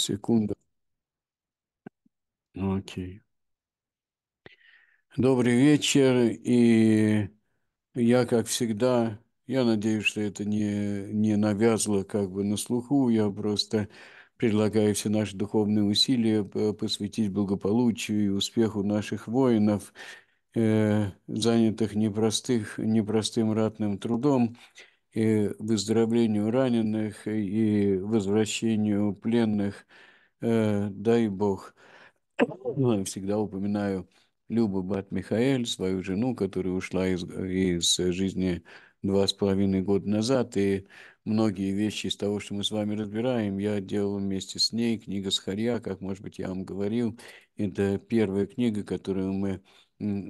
секунду. Ну, окей. Добрый вечер. И я, как всегда, я надеюсь, что это не, не навязло как бы на слуху. Я просто предлагаю все наши духовные усилия э, посвятить благополучию и успеху наших воинов, э, занятых непростых, непростым ратным трудом и выздоровлению раненых, и возвращению пленных, э, дай Бог. Ну, я всегда упоминаю Любу Бат Михаэль, свою жену, которая ушла из, из жизни два с половиной года назад, и многие вещи из того, что мы с вами разбираем, я делал вместе с ней. Книга Схарья, как, может быть, я вам говорил, это первая книга, которую мы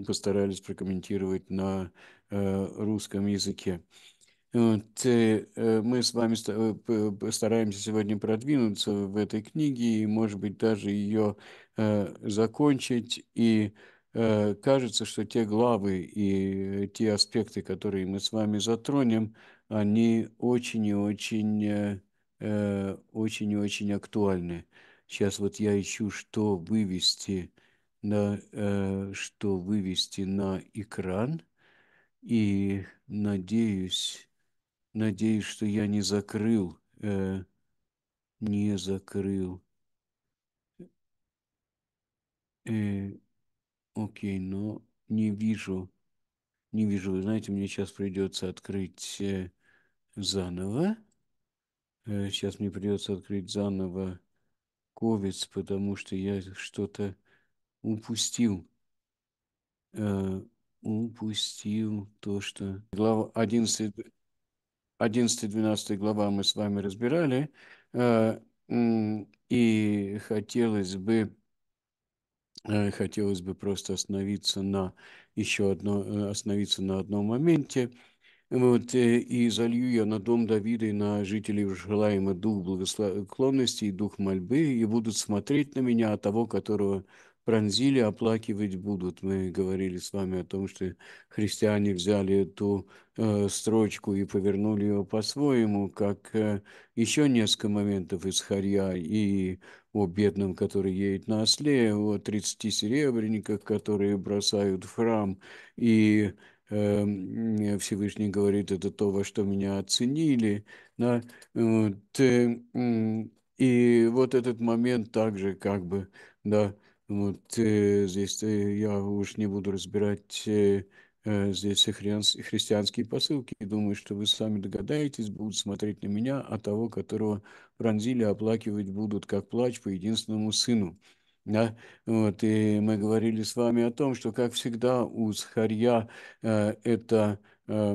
постарались прокомментировать на э, русском языке. Вот, э, э, мы с вами э, стараемся сегодня продвинуться в этой книге и, может быть, даже ее закончить. И кажется, что те главы и те аспекты, которые мы с вами затронем, они очень и очень, очень и очень актуальны. Сейчас вот я ищу, что вывести на, что вывести на экран, и надеюсь Надеюсь, что я не закрыл, э, не закрыл. Э, окей, но не вижу, не вижу. знаете, мне сейчас придется открыть э, заново. Э, сейчас мне придется открыть заново ковец, потому что я что-то упустил. Э, упустил то, что... Глава 11... 11-12 глава мы с вами разбирали, э, и хотелось бы, э, хотелось бы просто остановиться на еще одно, э, остановиться на одном моменте. Вот, и залью я на дом Давида и на жителей Иерушалаема дух благословенности и дух мольбы, и будут смотреть на меня, того, которого пронзили, оплакивать будут. Мы говорили с вами о том, что христиане взяли эту э, строчку и повернули ее по-своему, как э, еще несколько моментов из Харья и о бедном, который едет на осле, о 30 серебряниках, которые бросают в храм, и э, Всевышний говорит, это то, во что меня оценили. Да? Вот, э, э, и вот этот момент также как бы, да, вот э, здесь э, я уж не буду разбирать э, э здесь хри- христианские посылки. Думаю, что вы сами догадаетесь, будут смотреть на меня, а того, которого пронзили, оплакивать будут, как плач по единственному сыну. Да? Вот, и мы говорили с вами о том, что, как всегда, у Схарья э, это э,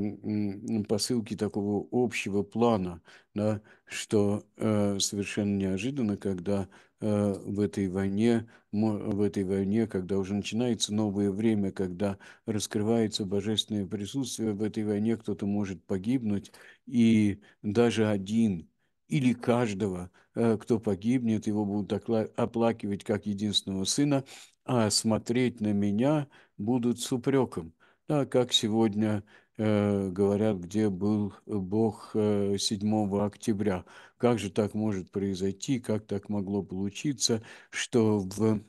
посылки такого общего плана, да, что э, совершенно неожиданно, когда Э, в этой войне, в этой войне, когда уже начинается новое время, когда раскрывается божественное присутствие, в этой войне кто-то может погибнуть, и даже один или каждого, э, кто погибнет, его будут оплакивать как единственного сына, а смотреть на меня будут с упреком. Да, как сегодня Э, говорят, где был э, Бог 7 э, октября. Как же так может произойти, как так могло получиться, что в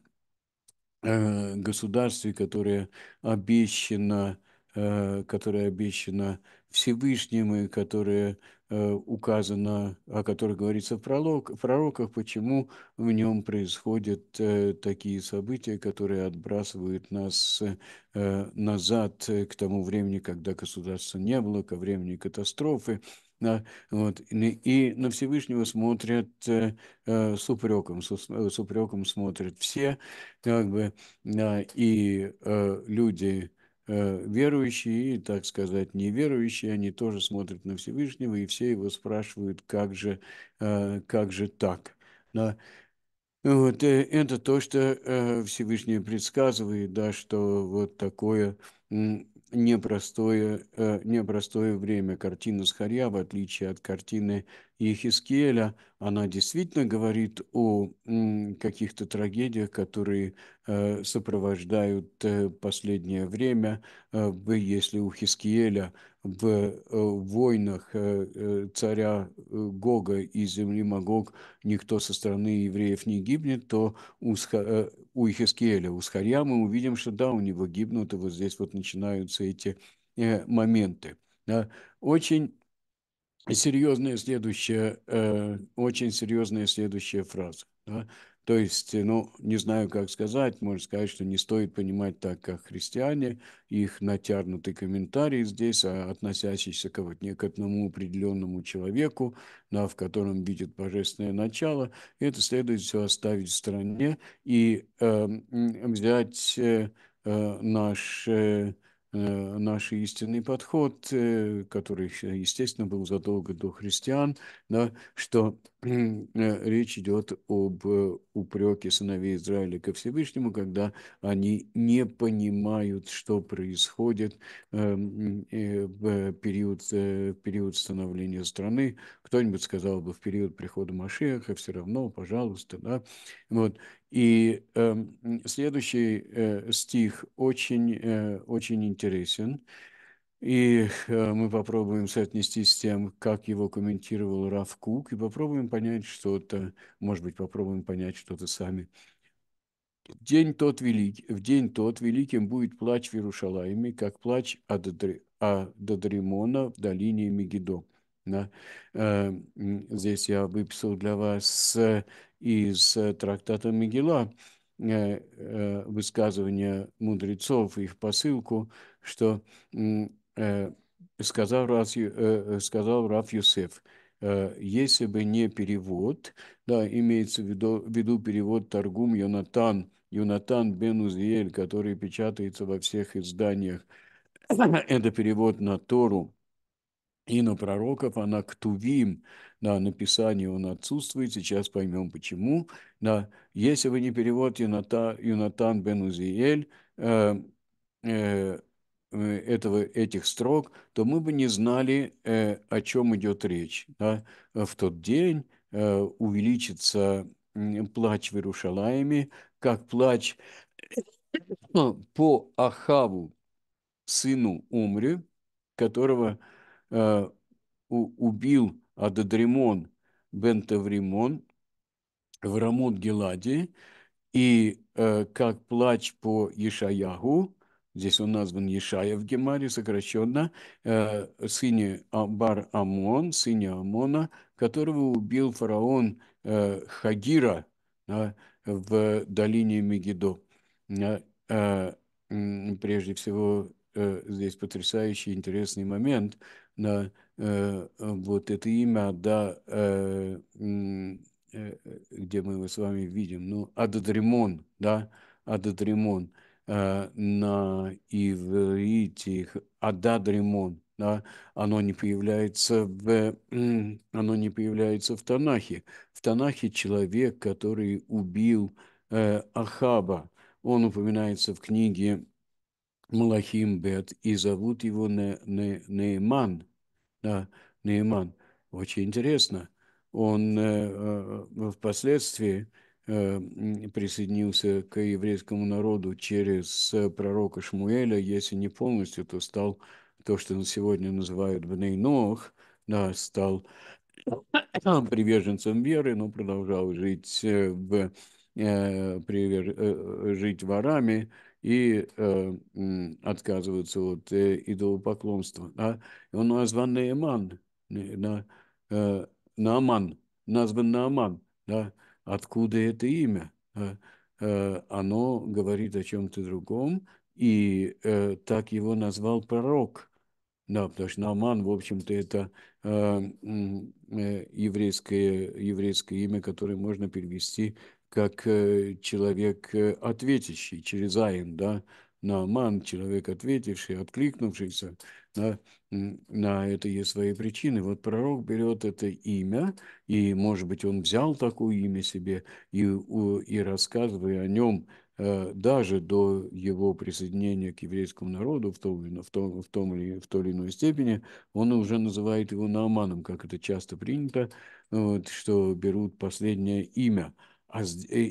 государстве, которое обещано, которое обещано Всевышним и которое Э, указано, о которой говорится в пророк, пророках, почему в нем происходят э, такие события, которые отбрасывают нас э, назад к тому времени, когда государства не было, ко времени катастрофы. Да, вот, и на Всевышнего смотрят э, с упреком, с, с упреком смотрят все, как бы, да, и э, люди Э, верующие и, так сказать, неверующие, они тоже смотрят на Всевышнего, и все его спрашивают, как же, э, как же так. Да? Вот, э, это то, что Всевышний предсказывает, да, что вот такое непростое, э, непростое время. Картина Схарья, в отличие от картины Ехискеля, она действительно говорит о каких-то трагедиях, которые э, сопровождают э, последнее время. Э, если у Хискеля в э, войнах э, э, царя Гога и земли Магог никто со стороны евреев не гибнет, то у, Сха... у Ихискеля, у Схарья мы увидим, что да, у него гибнут, и вот здесь вот начинаются эти моменты. Очень серьезная следующая, очень серьезная следующая фраза. То есть, э, ну, не знаю, как сказать, можно сказать, что не стоит понимать так, как христиане, их натянутый комментарий здесь, а относящийся к, вот, не к одному определенному человеку, да, в котором видит божественное начало, это следует все оставить в стороне и э, взять э, э наш... Э, э, наш истинный подход, который, естественно, был задолго до христиан, да, что Э, речь идет об э, упреке сыновей Израиля ко Всевышнему, когда они не понимают, что происходит эм, э, в период, в период становления страны. Кто-нибудь сказал бы в период прихода Машеха, все равно, пожалуйста, да. Вот. И э, следующий э, стих очень, э, очень интересен. И э, мы попробуем соотнести с тем, как его комментировал Раф Кук, и попробуем понять что-то, может быть, попробуем понять что-то сами. В день тот, велик, в день тот великим будет плач в Иерушалайме, как плач Ададри, Ададримона в долине Мегидо. Да? Э, здесь я выписал для вас э, из трактата Мегила высказывание мудрецов, их посылку, что Э, сказал, э, э, сказал Раф Юсеф, если бы не перевод, да, имеется в виду, в виду перевод Торгум Юнатан, Юнатан Бен Узиэль, который печатается во всех изданиях, это перевод на Тору и на пророков, а на Ктувим, на написание он отсутствует, сейчас поймем почему. Да, если бы не перевод Юната, Юнатан Бен Узиэль, э, э, Э, этого, этих строк, то мы бы не знали, э, о чем идет речь. Да? Э, в тот день увеличится плач в Иерушалаиме, как плач ну, по Ахаву, сыну Умри, которого убил Ададримон бен Тавримон в Рамот-Геладе, и как плач по Ишаягу, Здесь он назван Ешая в Гемаре, сокращенно, э, сыне а-, Бар Амон, сыне Амона, которого убил фараон э, Хагира э, в долине Мегидо. Э, э, прежде всего, э, здесь потрясающий интересный момент. На, э, вот это имя, да, э, э, э, где мы его с вами видим, ну, Ададримон, да, Ададримон – Э, на иврите их а адад римон да, оно не появляется в, оно не появляется в Танахе. В Танахе человек, который убил э, Ахаба, он упоминается в книге Малахим Бет, и зовут его не, не, Нейман. Да, Нейман. Очень интересно. Он э, э, впоследствии Э, присоединился к еврейскому народу через э, пророка Шмуэля, если не полностью, то стал то, что сегодня называют Бнейнох, да, стал приверженцем веры, но продолжал жить э, в э, привер, э, жить ворами и э, отказываться от э, идолопоклонства. Да? он назван Наэман, на, э, Нааман, назван Наман, да, откуда это имя. Э, э, Оно говорит о чем-то другом, и э, так его назвал пророк. Да, потому что наман, в общем-то, это еврейское, еврейское имя, которое можно перевести как человек ответящий через айн, да, Нааман, человек ответивший, откликнувшийся на, на это есть свои причины. Вот пророк берет это имя, и, может быть, он взял такое имя себе, и, и рассказывая о нем э, даже до его присоединения к еврейскому народу в, том, в, том, в, том или, в той или иной степени, он уже называет его Нааманом, как это часто принято, вот, что берут последнее имя. А, и, э,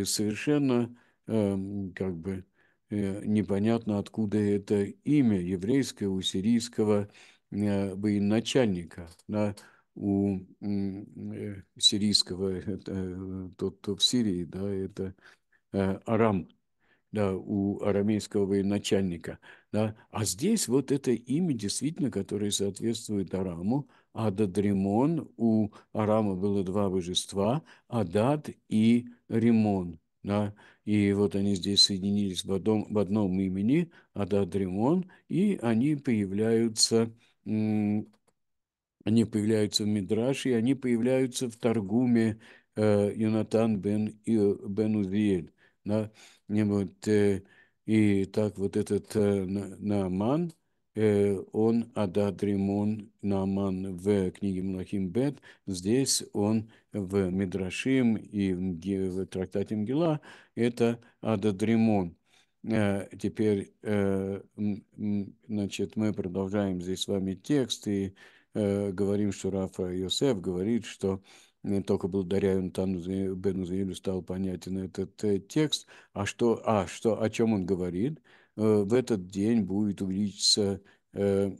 и совершенно эм, как бы Э, непонятно откуда это имя еврейское у сирийского э, военачальника. Да? у э, сирийского, это, тот, кто в Сирии, да, это Арам, да, у арамейского военачальника. Да. А здесь вот это имя действительно, которое соответствует Араму, Ададримон, у Арама было два божества, Адад и Римон да, и вот они здесь соединились в одном, в одном имени, Ададримон, и они появляются, они появляются в Мидраше, и они появляются в Торгуме э, Юнатан бен, и, э, бен Узиэль, да, и вот, э, и так вот этот э, Нааман, Э, он Ададримон Наман в книге Млахим Бет, здесь он в Мидрашим и в трактате Мгила, это Ададримон. Э, теперь, э, значит, мы продолжаем здесь с вами текст и говорим, что Рафа Йосеф говорит, что только благодаря Юнтану Бену Заилю стал понятен этот текст. А что, а что, о чем он говорит? Э, в этот день будет увеличиться э,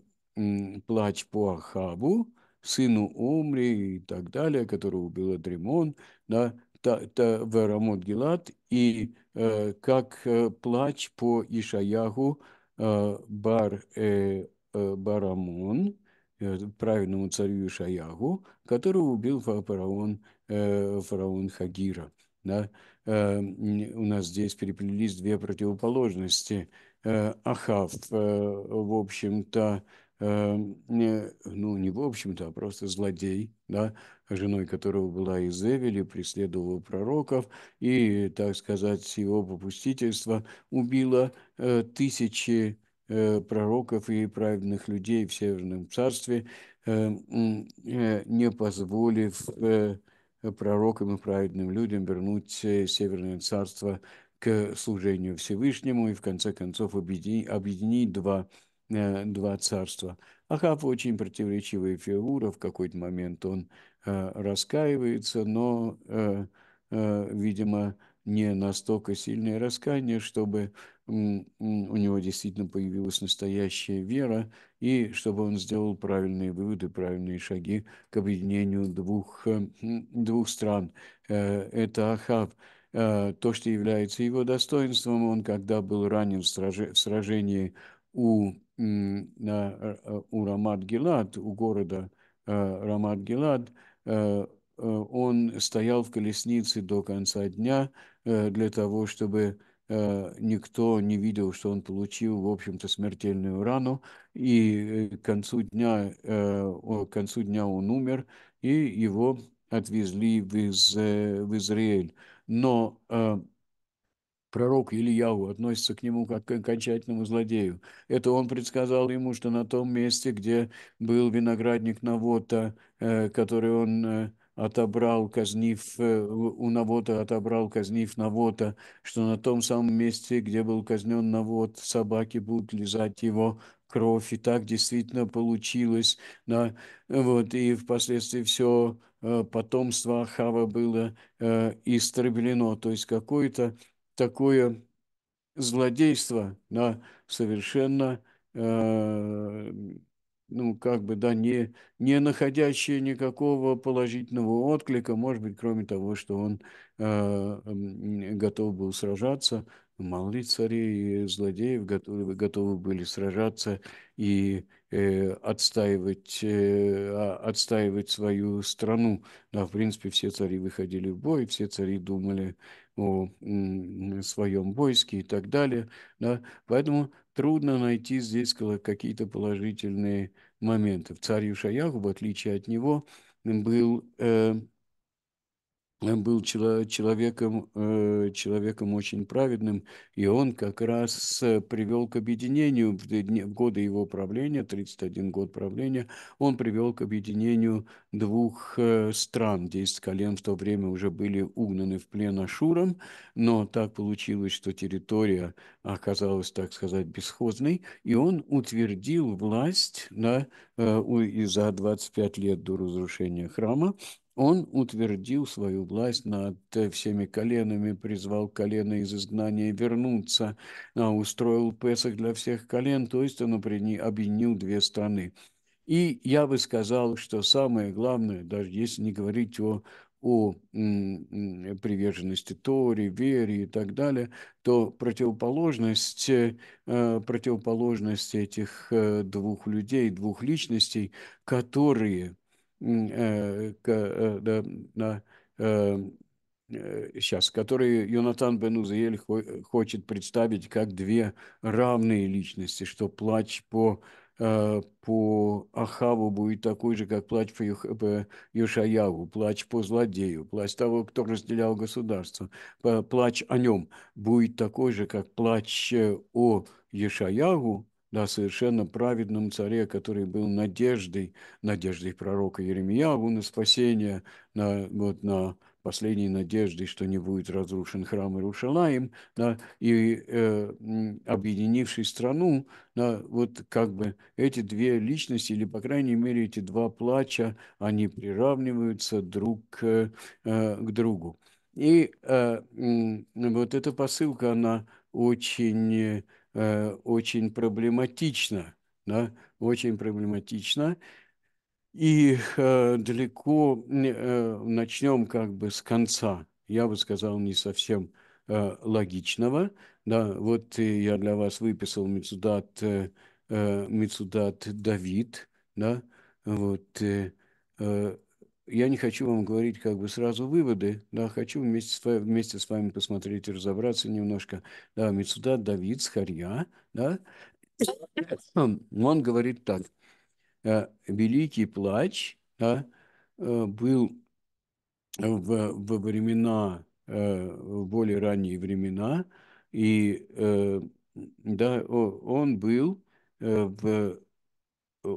плач по Ахабу, сыну Умри и так далее, которого убил Адримон, да, та, та, в Рамот Гилат, и э, как э, плач по Ишаяху э, бар, э, э Барамон, э, правильному царю Ишаяху, которого убил фараон, э, фараон Хагира. Да? Э, у нас здесь переплелись две противоположности – Э, Ахав, э, в общем-то, э, ну, не в общем-то, а просто злодей, да, женой которого была Изевель, преследовала пророков, и, так сказать, его попустительство убило тысячи пророков и праведных людей в Северном Царстве, не позволив пророкам и праведным людям вернуть Северное Царство к служению Всевышнему и в конце концов объединить, объединить два, э, два царства. Ахав очень противоречивая фигура, в какой-то момент он э, раскаивается, но, э, э, видимо, не настолько сильное раскаяние, чтобы у него действительно появилась настоящая вера, и чтобы он сделал правильные выводы, правильные шаги к объединению двух, э, двух стран. Э, это Ахав. Э, то, что является его достоинством. Он, когда был ранен в, сражении у, на, э, э, у Рамад-Гилад, у города Рамат гилад он стоял в колеснице до конца дня для того, чтобы никто не видел, что он получил, в общем-то, смертельную рану, и к концу дня, к концу дня он умер, и его отвезли в Израиль но э, пророк Ильяу относится к нему как к окончательному злодею. Это он предсказал ему, что на том месте, где был виноградник Навота, э, который он э, отобрал, казнив, э, у Навота отобрал, казнив Навота, что на том самом месте, где был казнен Навот, собаки будут лизать его кровь, и так действительно получилось, да, вот, и впоследствии все Э, потомство Ахава было э, истреблено. То есть какое-то такое злодейство на совершенно э, ну, как бы, да, не, не находящие никакого положительного отклика, может быть, кроме того, что он э, готов был сражаться Малы цари и злодеев готовы, готовы были сражаться и э, отстаивать, э, а, отстаивать свою страну. Да, в принципе, все цари выходили в бой, все цари думали о своем войске и так далее. Да. Поэтому трудно найти здесь какие-то положительные моменты. Царь Юшаяху, в отличие от него, был... Э, он был человеком, э, человеком очень праведным, и он как раз э, привел к объединению в годы его правления, 31 год правления, он привел к объединению двух э, стран. Десять колен в то время уже были угнаны в плен Ашуром, но так получилось, что территория оказалась, так сказать, бесхозной, и он утвердил власть на, и за 25 лет до разрушения храма он утвердил свою власть над э, всеми коленами, призвал колено из изгнания вернуться, а устроил Песах для всех колен, то есть он объединил две страны. И я бы сказал, что самое главное, даже если не говорить о о приверженности Торе, вере и так далее, то противоположность, э, э, противоположность этих двух людей, двух личностей, которые Э, э, на сейчас, эм, э, который Юнатан бен Узаэль хочет представить как две равные личности, что плач по, по Ахаву будет такой же, как плач по, Юх, по Юшаяву, плач по злодею, плач того, кто разделял государство, плач о нем будет такой же, как плач о Юшаяву, да, совершенно праведном царе, который был надеждой, надеждой пророка Еремияву на спасение, на, вот, на последней надеждой, что не будет разрушен храм Иерушалаем, да, и э, объединивший страну, да, вот как бы эти две личности, или, по крайней мере, эти два плача, они приравниваются друг э, к другу. И э, э, вот эта посылка, она очень э, Э, очень проблематично, да, очень проблематично. И э, далеко э, начнем как бы с конца. Я бы сказал, не совсем э, логичного. Да, вот я для вас выписал Мецудат, э, э Мецудат Давид, да, вот э, э я не хочу вам говорить как бы сразу выводы, да, хочу вместе с, вами, вместе с вами посмотреть и разобраться немножко. Да, Мицудат Давид Схарья, да, эм, ну, он говорит так. Э, Великий плач да, э, был в, во времена, э, в более ранние времена, и да, он был в Э,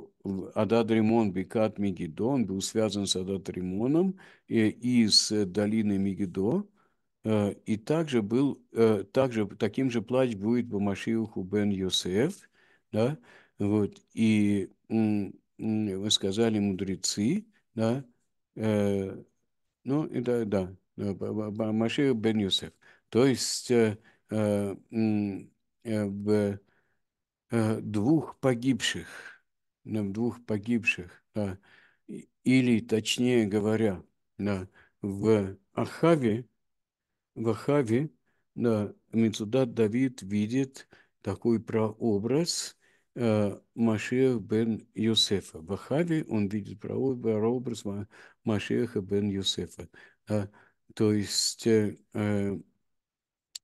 Адад-Римон Бекат Мегидо, он был связан с Адад-Римоном и, э, и с э, долиной Мегидо, и также был, также, таким же плач будет в Машиуху бен Йосеф, да, вот, и вы сказали мудрецы, да, э, ну, да, да, Машиуху бен Йосеф, то есть э, э, э, двух погибших, на двух погибших, да, или, точнее говоря, да, в Ахаве, в Ахаве, да, Мецудат Давид видит такой прообраз э, Машех бен Юсефа. В Ахаве он видит прообраз Машеха бен Юсефа. Да, то есть э, э,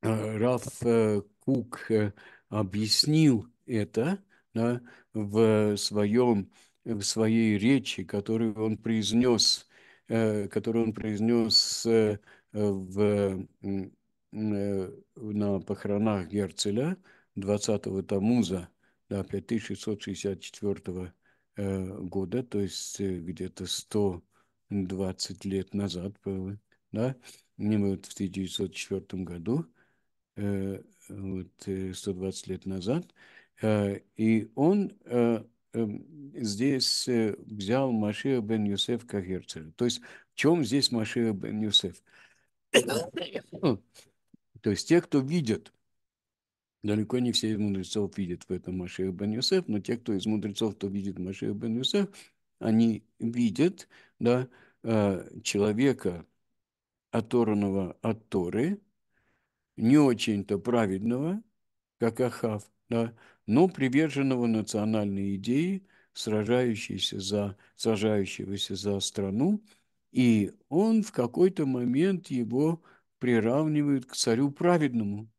Раф э, Кук э, объяснил это, да, в, своем, в своей речи, которую он произнес, э, которую он произнес э, в, э, на похоронах Герцеля 20-го Тамуза да, 5664 э, года, то есть э, где-то 120 лет назад, да, вот в 1904 году, э, вот 120 э, лет назад – Э, и он э, эм, здесь э, взял Машия бен Юсеф как Герцеля. То есть в чем здесь Машия бен Юсеф? Ну, то есть те, кто видят, далеко не все из мудрецов видят в этом Машия бен Юсеф, но те, кто из мудрецов, кто видит Машия бен Юсеф, они видят да, человека, оторванного от Торы, не очень-то праведного, как Ахав, да, но приверженного национальной идее, сражающейся за, сражающегося за страну, и он в какой-то момент его приравнивают к царю праведному.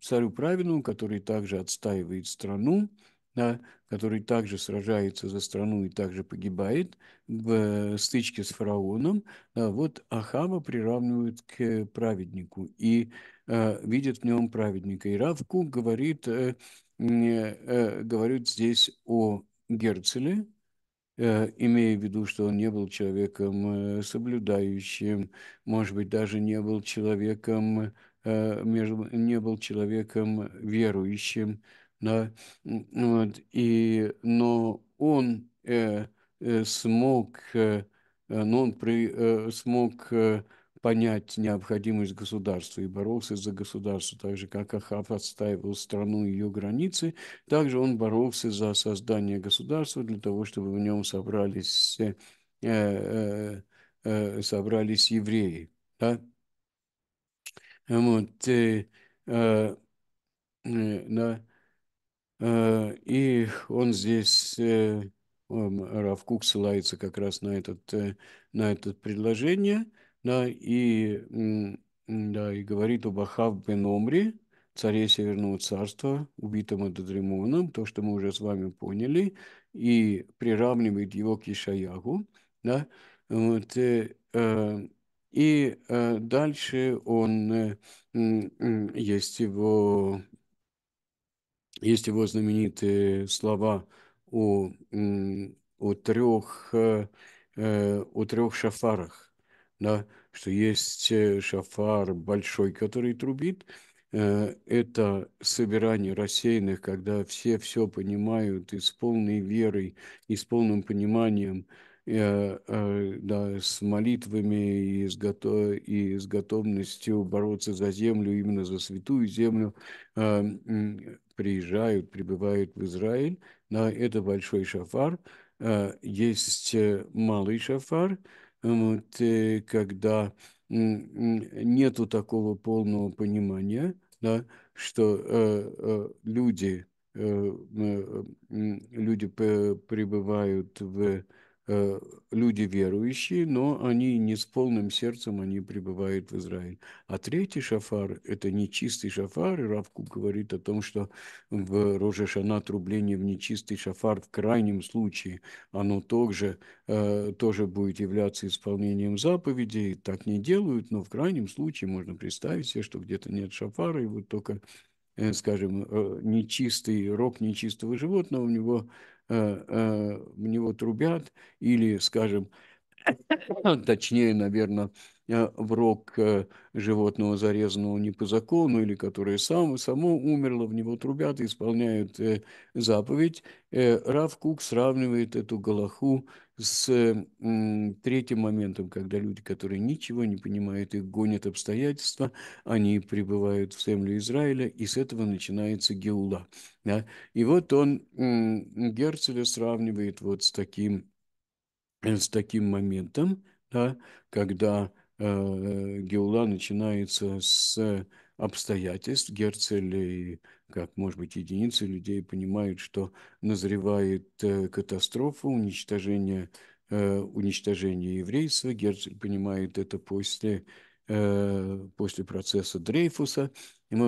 Царю праведному, который также отстаивает страну, да, который также сражается за страну и также погибает в э, стычке с фараоном, да, вот Ахава приравнивают к праведнику и э, видят в нем праведника. И Равку говорит, э, Э, говорит здесь о Герцеле, э, имея в виду, что он не был человеком э, соблюдающим, может быть, даже не был человеком, между, не был человеком верующим, да, вот, и, но он э, смог, э, но он при, э, смог э, понять необходимость государства и боролся за государство, так же, как Ахав отстаивал страну и ее границы, также он боролся за создание государства для того, чтобы в нем собрались, э, э, э, э, собрались евреи. Да? Вот, э, э, э да. Э, и он здесь... Э, Равкук ссылается как раз на, этот, э, на это предложение – да, и, да, и говорит об Ахав бен Омри, царе Северного царства, убитым Ададримоном, то, что мы уже с вами поняли, и приравнивает его к Ишаягу, да, вот, э, э, и э, дальше он, э, э, есть его, есть его знаменитые слова о, о трех, э, э, о трех шафарах, да, что есть э, шафар большой, который трубит, э, это собирание рассеянных, когда все все понимают и с полной верой, и с полным пониманием, э, да, с молитвами и с, готов... и с готовностью бороться за землю, именно за святую землю, а, приезжают, прибывают в Израиль. Да, это большой шафар. Есть малый шафар – вот, э, когда нету такого полного понимания, да, что э, э, люди, э, э люди э, пребывают в Э, люди верующие, но они не с полным сердцем они прибывают в Израиль. А третий шафар – это нечистый шафар, и Равку говорит о том, что в Рожешана трубление в нечистый шафар в крайнем случае, оно тоже э, тоже будет являться исполнением заповедей, так не делают, но в крайнем случае можно представить себе, что где-то нет шафара, и вот только э, скажем, нечистый рог нечистого животного, у него в э, э, него трубят, или, скажем, а, точнее, наверное, э, в рог э, животного, зарезанного не по закону, или которое сам, само умерло, в него трубят исполняют э, заповедь. Рав Кук сравнивает эту галаху с третьим моментом, когда люди, которые ничего не понимают, их гонят обстоятельства, они прибывают в землю Израиля, и с этого начинается Геула. Да? И вот он Герцеля сравнивает вот с таким Э, с таким моментом, да, когда э, Геула начинается с обстоятельств. Герцель и, как может быть, единицы людей понимают, что назревает э, катастрофа, уничтожение, э, уничтожение еврейства. Герцель понимает это после, э, после процесса Дрейфуса. И,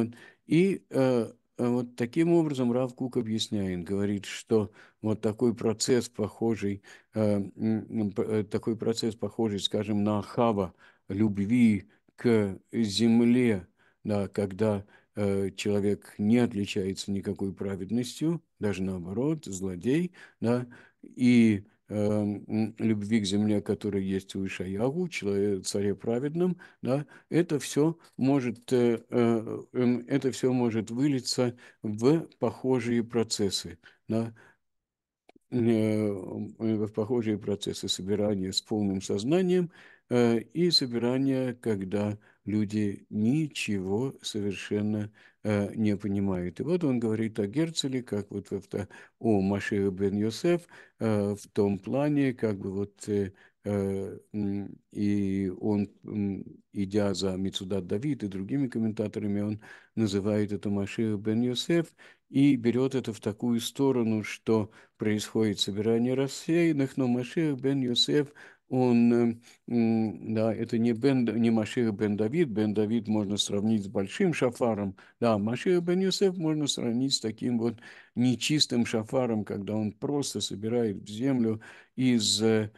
и э, Э, вот таким образом Рав Кук объясняет, говорит, что вот такой процесс похожий, э, э, такой процесс похожий, скажем, на Ахава, любви к земле, да, когда человек не отличается никакой праведностью, даже наоборот, злодей, да, и Эм, любви к земле, которая есть у Ишаягу, человек, царе праведном, да, это все может, э, э, эм, это все может вылиться в похожие процессы, да, э, в похожие процессы собирания с полным сознанием, Э, и собирания, когда люди ничего совершенно э, не понимают. И вот он говорит о Герцеле, как вот это, о Машире бен Йосеф, э, в том плане, как бы вот и он, идя за Мицудат Давид и другими комментаторами, он называет это Машир бен Йосеф и берет это в такую сторону, что происходит собирание рассеянных, но Машир бен Йосеф он, эм, да, это не, бен, не Машир бен Давид, бен Давид можно сравнить с большим шафаром, да, Машир бен Юсеф можно сравнить с таким вот нечистым шафаром, когда он просто собирает в землю из э,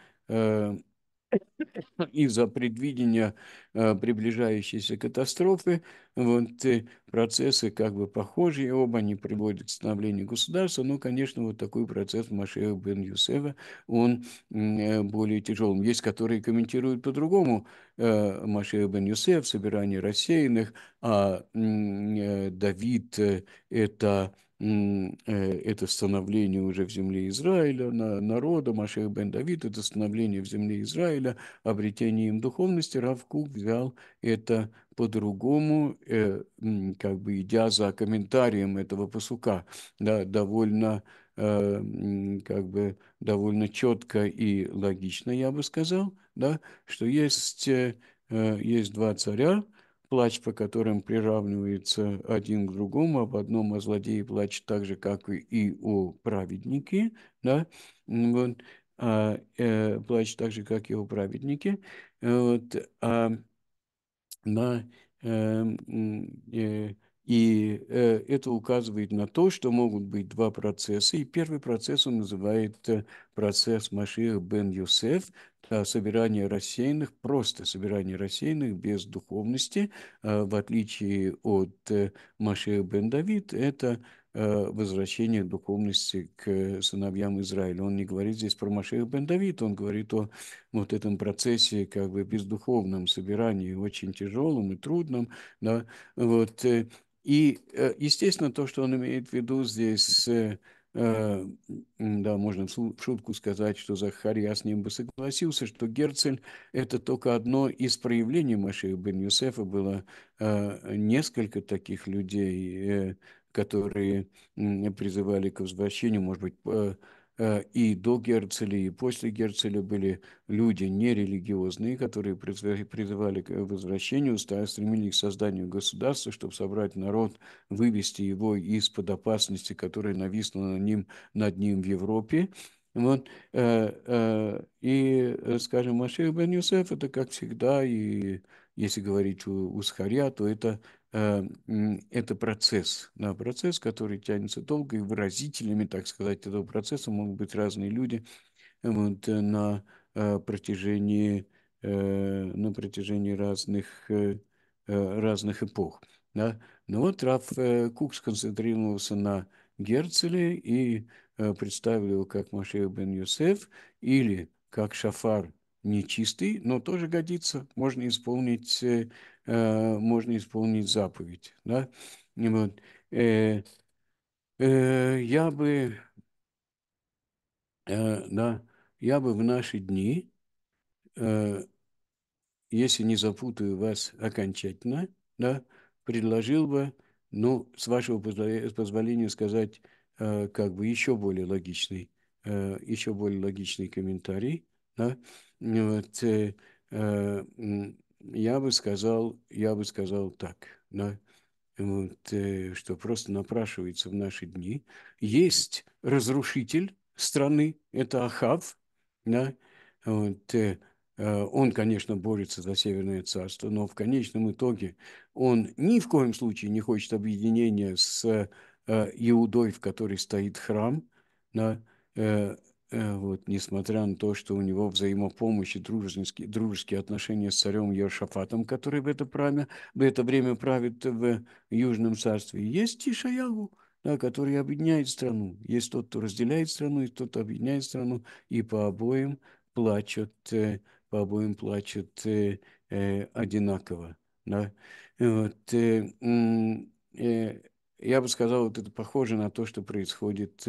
из-за предвидения э, приближающейся катастрофы. Вот э, процессы как бы похожие, оба они приводят к становлению государства, но, конечно, вот такой процесс Машеха бен Юсефа, он э, более тяжелым. Есть, которые комментируют по-другому э, Машеха бен Юсеф, собирание рассеянных, а э, Давид это Э, это становление уже в земле Израиля, на, народа, Машех бен Давид, это становление в земле Израиля, обретение им духовности, Равкук взял это по-другому, э, как бы идя за комментарием этого посука, да, довольно, э, как бы, довольно четко и логично, я бы сказал, да, что есть, э, э есть два царя, плач, по которым приравнивается один к другому, об одном о а злодее плачет так же, как и о праведнике, да, вот, а, э, плачет так же, как и о праведнике, вот, а на э, э, и э, это указывает на то, что могут быть два процесса. И первый процесс он называет э, процесс Машиах бен Юсеф, собирание рассеянных, просто собирание рассеянных без духовности, э, в отличие от э, Машиах бен Давид, это э, возвращение духовности к сыновьям Израиля. Он не говорит здесь про Машех бен Давид, он говорит о вот этом процессе как бы бездуховном собирании, очень тяжелом и трудном, да, вот, э, и, э, естественно, то, что он имеет в виду здесь, э, э, да, можно в шутку сказать, что Захария с ним бы согласился, что Герцель – это только одно из проявлений Машеха бен Юсефа. Было несколько таких людей, которые призывали к возвращению, может быть, Э, и до Герцеля, и после Герцеля были люди нерелигиозные, которые призывали к э, возвращению, стремились к созданию государства, чтобы собрать народ, вывести его из-под опасности, которая нависла над ним, над ним в Европе. Вот. Э, и, скажем, Машир бен Юсеф – это, как всегда, и если говорить у, у Схаря, то это, э, это процесс, да, процесс, который тянется долго, и выразителями, так сказать, этого процесса могут быть разные люди вот, э, на э, протяжении, э, на протяжении разных, э, э разных эпох. Да? Но ну вот Раф э, Кук сконцентрировался на Герцеле и э, представил его как Машех бен Юсеф или как Шафар нечистый, но тоже годится, можно исполнить, э, э можно исполнить заповедь. Да? Вот. Э, э, я бы, э, да, я бы в наши дни, э, если не запутаю вас окончательно, да, предложил бы, ну, с вашего позволения сказать, э, как бы еще более логичный, э, еще более логичный комментарий, да, вот, э, э, я бы сказал, я бы сказал так, да, вот, э, что просто напрашивается в наши дни. Есть разрушитель страны, это Ахав, да, вот, э, а, он, конечно, борется за Северное царство, но в конечном итоге он ни в коем случае не хочет объединения с а, Иудой, в которой стоит храм, да, э, Э, вот, несмотря на то, что у него взаимопомощь и дружеские, дружеские отношения с царем Ершафатом, который в это, время, в это время правит в Южном царстве, есть Ишаяву, да, который объединяет страну. Есть тот, кто разделяет страну, и тот, объединяет страну, и по обоим плачут, э, по обоим плачут э, э, одинаково. Да? Э, вот, э, я бы сказал, вот это похоже на то, что происходит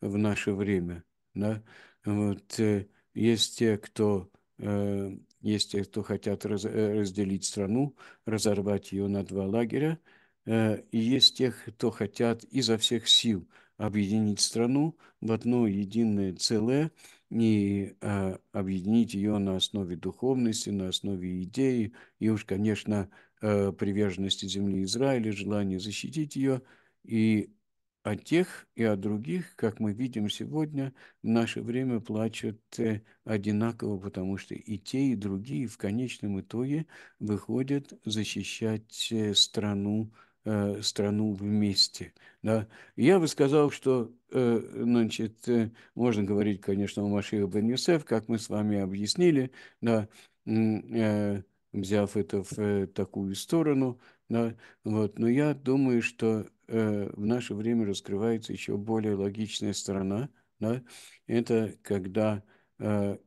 в наше время – да? Вот, э, есть те, кто э, есть те, кто хотят раз, э, разделить страну, разорвать ее на два лагеря, и есть те, кто хотят изо всех сил объединить страну в одно единое целое и э, объединить ее на основе духовности, на основе идеи и уж, конечно, э, приверженности земли Израиля, желание защитить ее. И о тех и о других, как мы видим сегодня, в наше время плачут э, одинаково, потому что и те, и другие в конечном итоге выходят защищать э, страну, э, страну вместе. Да? Я бы сказал, что значит, можно говорить, конечно, о Машире бен Юсеф, как мы с вами объяснили, да, взяв это в такую сторону, но вот. Но я думаю, что э, в наше время раскрывается еще более логичная сторона. Да? Это когда э,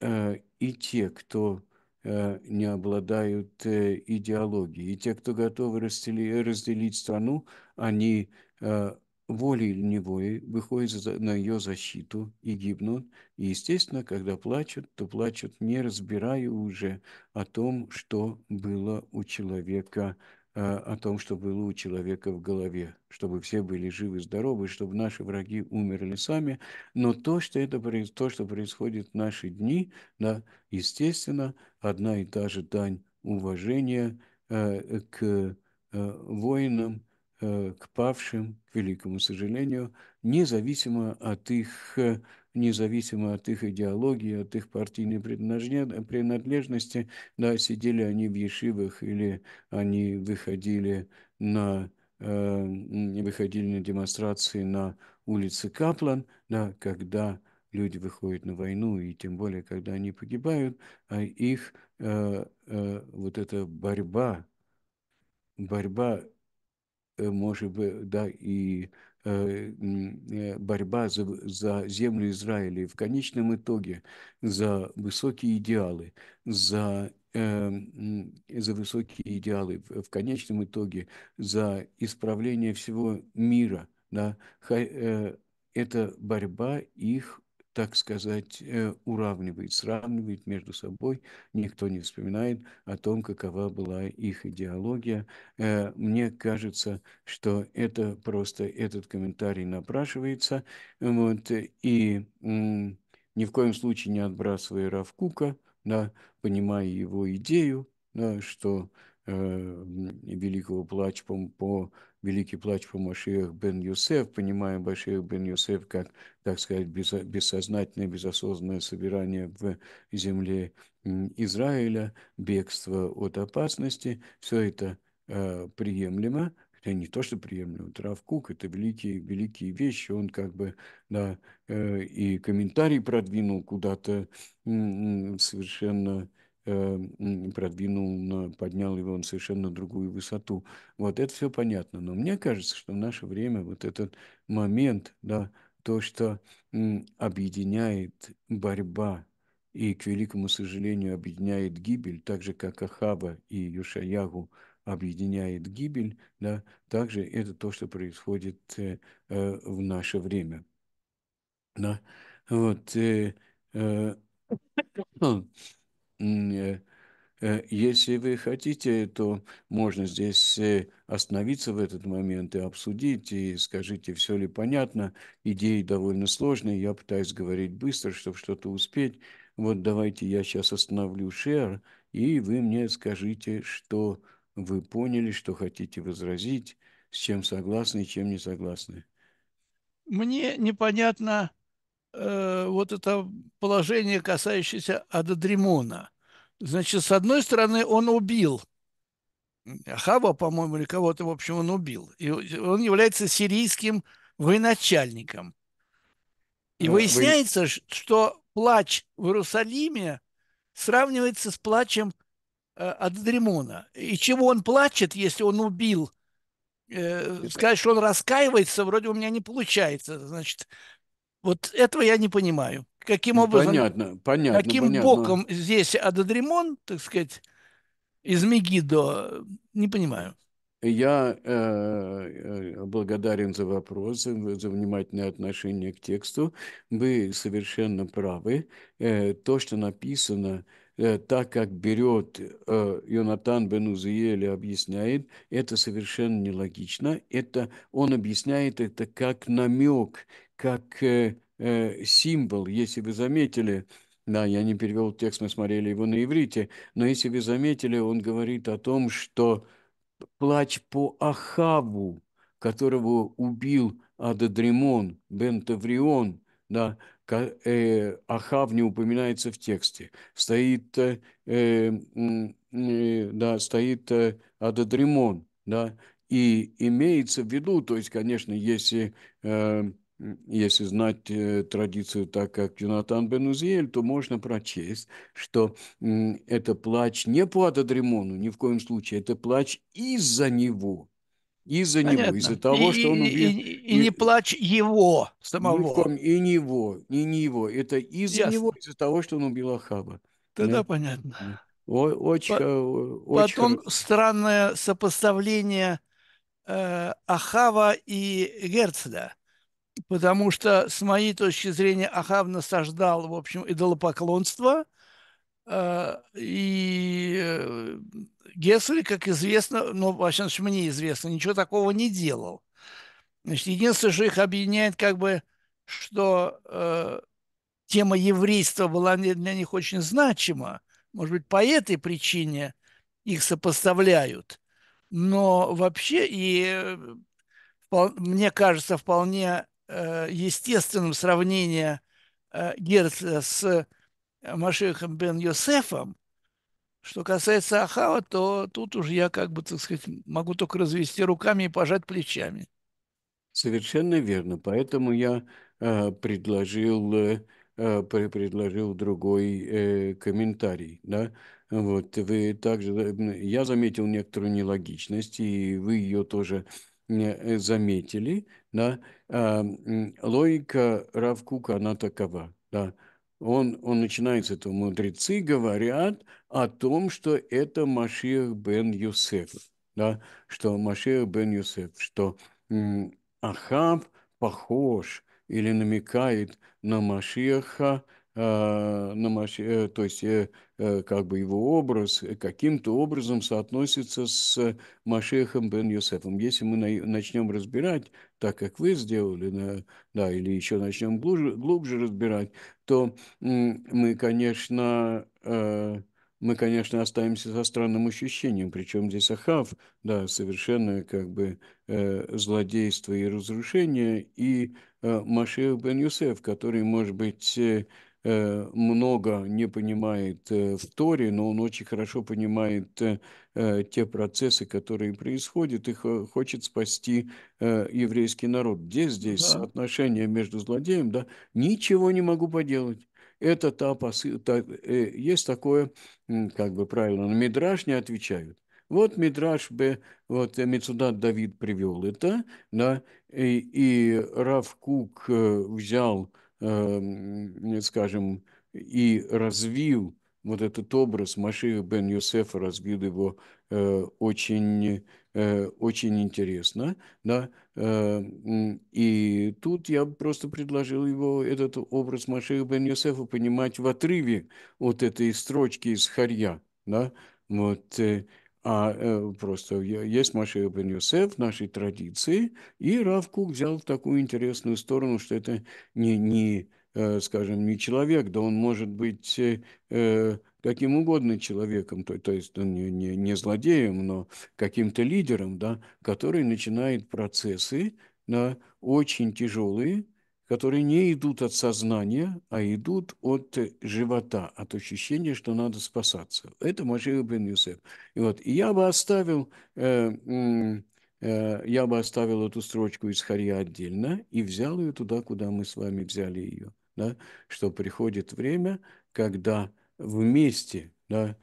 э, и те, кто э, не обладают э, идеологией. И те, кто готовы разделить, разделить страну, они э, волей неволей выходят на ее защиту и гибнут. И, естественно, когда плачут, то плачут, не разбирая уже о том, что было у человека а, о том, что было у человека в голове, чтобы все были живы, здоровы, чтобы наши враги умерли сами. Но то, что, это, то, что происходит в наши дни, да, естественно, одна и та же дань уважения э, к э, воинам, э, к павшим, к великому сожалению, независимо от их э, независимо от их идеологии, от их партийной принадлежности, да, сидели они в ешивах или они выходили на э, выходили на демонстрации на улице Каплан, да, когда люди выходят на войну, и тем более, когда они погибают, а их э, э, вот эта борьба, борьба, э, может быть, да, и Э, э, борьба за, за землю Израиля и в конечном итоге за высокие идеалы, за э, за высокие идеалы, в конечном итоге за исправление всего мира. Да, это борьба их так сказать, э, уравнивает, сравнивает между собой. Никто не вспоминает о том, какова была их идеология. Э, мне кажется, что это просто этот комментарий напрашивается. Вот, и ни в коем случае не отбрасывая Равкука, да, понимая его идею, да, что э, великого плач по, по великий плач по Машиях бен Юсеф, понимая Машиях бен Юсеф как, так сказать, бессознательное, безосознанное собирание в земле Израиля, бегство от опасности, все это э, приемлемо, хотя не то, что приемлемо, Травкук – это великие, великие вещи, он как бы, да, э, и комментарий продвинул куда-то совершенно Э, продвинул, поднял его на совершенно другую высоту. Вот это все понятно. Но мне кажется, что в наше время вот этот момент, да, то, что объединяет борьба и, к великому сожалению, объединяет гибель, так же, как Ахава и Юшаягу объединяет гибель, да, также это то, что происходит э, э, в наше время. Да? Вот, э, э, хм. Э, э, если вы хотите, то можно здесь э, остановиться в этот момент и обсудить, и скажите, все ли понятно. Идеи довольно сложные, я пытаюсь говорить быстро, чтобы что-то успеть. Вот давайте я сейчас остановлю шер, и вы мне скажите, что вы поняли, что хотите возразить, с чем согласны, чем не согласны. Мне непонятно Э, вот это положение, касающееся Ададримона. Значит, с одной стороны, он убил Ахава по-моему, или кого-то, в общем, он убил. И он является сирийским военачальником. И ну, выясняется, вы... что плач в Иерусалиме сравнивается с плачем э, Ададримона. И чего он плачет, если он убил э, сказать, что он раскаивается, вроде у меня не получается. Значит, вот этого я не понимаю. Каким ну, образом, понятно, понятно, каким понятно. боком здесь Ададримон, так сказать, из Мегидо, не понимаю. Я э, э благодарен за вопрос, за, внимательное отношение к тексту. Вы совершенно правы. Э, то, что написано, э, так как берет э, Йонатан бен Узиэль и объясняет, это совершенно нелогично. Это, он объясняет это как намек как э, э, символ, если вы заметили, да, я не перевел текст, мы смотрели его на иврите, но если вы заметили, он говорит о том, что плач по Ахаву, которого убил Ададримон, бен Таврион, да, э, Ахав не упоминается в тексте. Стоит, э, э, да, стоит э, Ададримон, да, и имеется в виду, то есть, конечно, если э, если знать э, традицию так, как Юнатан Бенузиэль, то можно прочесть, что это плач не по Ададримону, ни в коем случае, это плач из-за него. Из-за него, из-за того, и, что он убил. И, и, и не плач его самого. Коем, и не его, и не его. Это из-за него, из-за того, что он убил Ахаба. Тогда Нет? понятно. О, очень, по, очень потом хорошо. странное сопоставление э, Ахава и Герцля потому что, с моей точки зрения, Ахав насаждал, в общем, идолопоклонство, э, и э, Гессель, как известно, ну, во всяком случае, мне известно, ничего такого не делал. Значит, единственное, что их объединяет, как бы, что э, тема еврейства была для них очень значима. Может быть, по этой причине их сопоставляют. Но вообще, и э, мне кажется, вполне Э, естественным сравнение э, Герца э, с Машехом бен Йосефом, что касается Ахава, то тут уже я, как бы, так сказать, могу только развести руками и пожать плечами. Совершенно верно. Поэтому я э, предложил, э, предложил другой э, комментарий. Да? Вот вы также, я заметил некоторую нелогичность, и вы ее тоже э, Э, заметили, да, а, логика Равкука, она такова, да, он, он начинается, это мудрецы говорят о том, что это Машиах бен Юсеф, да, что Машиах бен Юсеф, что Ахаб похож или намекает на Машиаха, а, на Маши, э, то есть э, Э, как бы его образ э, каким-то образом соотносится с Машехом бен Йосефом. Если мы начнем разбирать, так как вы сделали, да, или еще начнем глубже, глубже разбирать, то мы, конечно, э, мы, конечно, останемся со странным ощущением. Причем здесь Ахав, да, совершенно как бы злодейство и разрушение, и э, бен Юсеф, который, может быть, Э, много не понимает в э, Торе, но он очень хорошо понимает э, те процессы, которые происходят, и хочет спасти еврейский народ. Где здесь да. соотношение между злодеем? Да, ничего не могу поделать это та посылка, есть такое, как бы правильно, на Мидраж не отвечают. Вот Мидраж бы, вот Мецудат Давид привел это, да, и, и Рав взял Эм, скажем, и развил вот этот образ Машиха бен Юсефа, развил его э, очень, э, очень интересно. Да? Э, и тут я просто предложил его, этот образ Машиха бен Юсефа, понимать в отрыве от этой строчки из Харья. Да? Вот, э, а э, просто есть Машия бен Юсеф, нашей традиции, и Равку взял в такую интересную сторону, что это не, не э, скажем, не человек, да он может быть э, каким угодно человеком, то, то есть не, не, не злодеем, но каким-то лидером, да, который начинает процессы да, очень тяжелые, которые не идут от сознания, а идут от э, живота, от ощущения, что надо спасаться. Это Машир бен Юсеф. И вот я бы оставил, э, э, я бы оставил эту строчку из Харья отдельно и взял ее туда, куда мы с вами взяли ее. Да? Что приходит время, когда вместе да,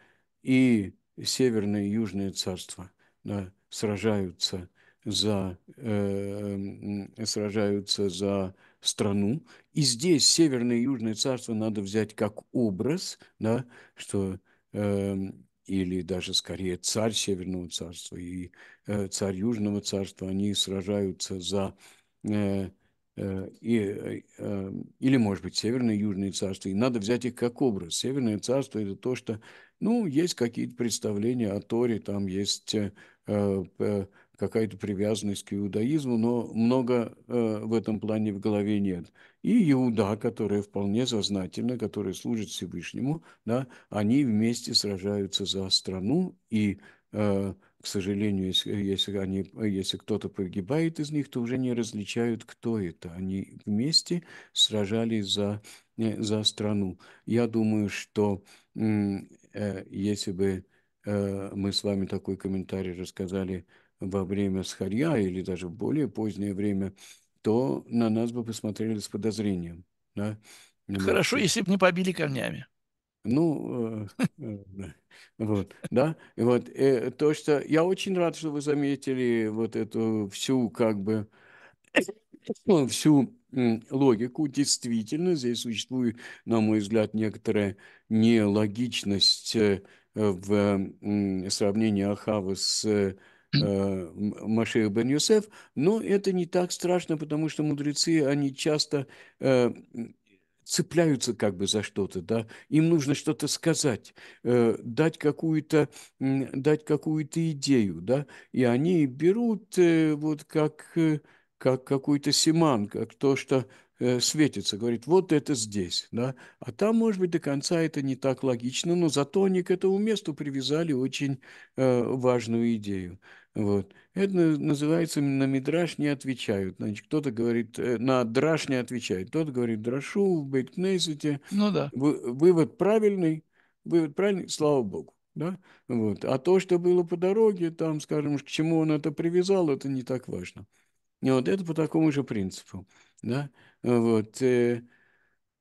и Северное и Южное царство да, сражаются за, э, сражаются за страну. И здесь Северное и Южное царство надо взять как образ, да, что э, или даже скорее царь Северного царства и э, царь Южного царства, они сражаются за э, э и, э, э, или, может быть, Северное и Южное царство. И надо взять их как образ. Северное царство – это то, что, ну, есть какие-то представления о Торе, там есть какая-то привязанность к иудаизму, но много э, в этом плане в голове нет. И Иуда, которые вполне сознательна, которая служит Всевышнему, да, они вместе сражаются за страну, и, э, к сожалению, если, если, если кто-то погибает из них, то уже не различают, кто это. Они вместе сражались за, э, за страну. Я думаю, что э, если бы э, мы с вами такой комментарий рассказали во время схарья или даже в более позднее время, то на нас бы посмотрели с подозрением. Да? Ну, Хорошо, если бы не побили камнями. Ну, э, э, вот, да, вот, э, то, что я очень рад, что вы заметили вот эту всю, как бы, ну, всю логику. Действительно, здесь существует, на мой взгляд, некоторая нелогичность в сравнении Ахава с э, Машех бен Юсеф, но это не так страшно, потому что мудрецы, они часто э, цепляются как бы за что-то, да, им нужно что-то сказать, э, дать какую-то э, дать какую-то идею, да, и они берут э, вот как э, как какой-то семан, как то, что э, светится, говорит, вот это здесь, да, а там, может быть, до конца это не так логично, но зато они к этому месту привязали очень э, важную идею. Вот. Это называется на мидраш не отвечают. Значит, кто-то говорит, э, на драш не отвечает. тот говорит драшу в бейкнесете. Ну да. Вывод правильный, вывод правильный, слава богу. Да? Вот. А то, что было по дороге, там, скажем, к чему он это привязал, это не так важно. И вот это по такому же принципу. Да? Вот. Э,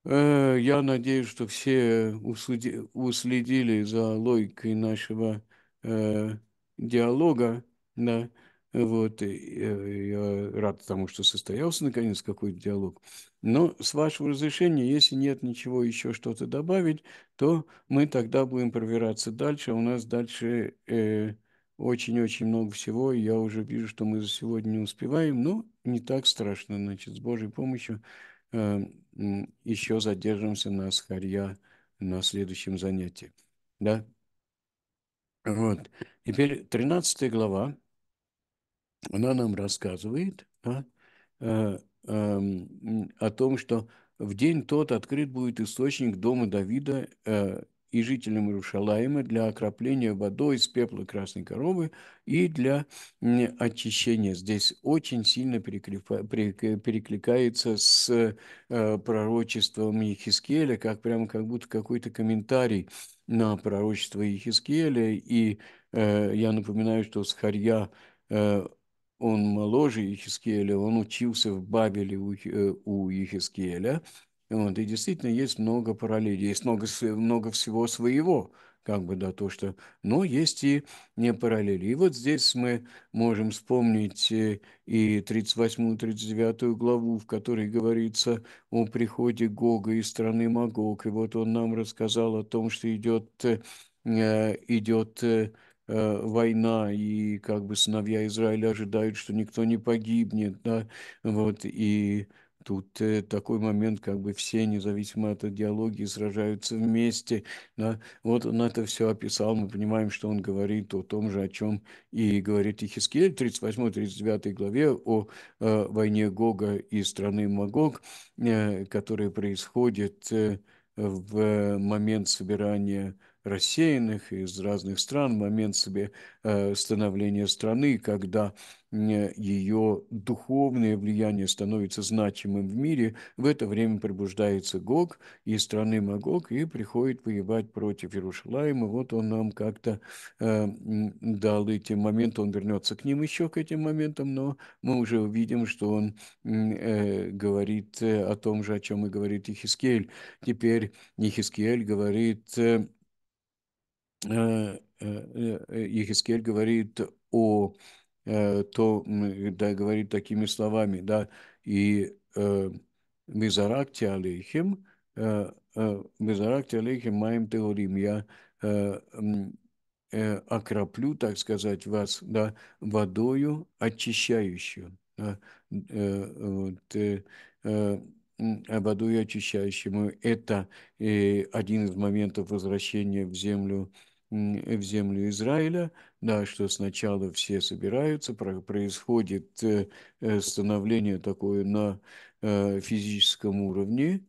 э, я надеюсь, что все уследили за логикой нашего э, диалога да, вот, э, я рад тому, что состоялся, наконец, какой-то диалог. Но, с вашего разрешения, если нет ничего еще что-то добавить, то мы тогда будем пробираться дальше. А у нас дальше э, очень-очень э, много всего. Я уже вижу, что мы за сегодня не успеваем, но ну, не так страшно. Значит, с Божьей помощью э, еще задержимся на Схарья на следующем занятии. Да? Вот. Теперь 13 глава она нам рассказывает а, а, а, о том, что в день тот открыт будет источник дома Давида а, и жителям Иерушалаима для окропления водой из пепла красной коровы и для очищения. Здесь очень сильно перекликается с э, пророчеством Ехискеля, как прям как будто какой-то комментарий на пророчество Ехискеля. И я напоминаю, что Схарья он моложе Ехискеля, он учился в Бабеле у, э, у Ехискеля. Вот, и действительно есть много параллелей, есть много, много всего своего, как бы, да, то, что... Но есть и не параллели. И вот здесь мы можем вспомнить э, и 38-39 главу, в которой говорится о приходе Гога из страны Магог. И вот он нам рассказал о том, что идет, э, идет Э, война, и как бы сыновья Израиля ожидают, что никто не погибнет, да, вот, и тут э, такой момент, как бы все, независимо от идеологии, сражаются вместе, да, вот он это все описал, мы понимаем, что он говорит о том же, о чем и говорит Ихискель в 38-39 главе о э, войне Гога и страны Магог, э, которая происходит э, в момент собирания рассеянных из разных стран, момент себе э, становления страны, когда ее духовное влияние становится значимым в мире, в это время пробуждается Гог из страны Магог и приходит воевать против Иерушалаема. Вот он нам как-то э, дал эти моменты, он вернется к ним еще, к этим моментам, но мы уже увидим, что он э, говорит э, о том же, о чем и говорит Ихискель. Теперь Ихискель говорит... Э, Э, э, э, Ехискель говорит о то, да, говорит такими словами, да, и Мизаракти Алейхим, Мизаракти Алейхим Маем Теорим, я окроплю, так сказать, вас, да, водою очищающую, да, вот, водой очищающему. Это один из моментов возвращения в землю в землю Израиля, да, что сначала все собираются, происходит э, э, становление такое на э, физическом уровне.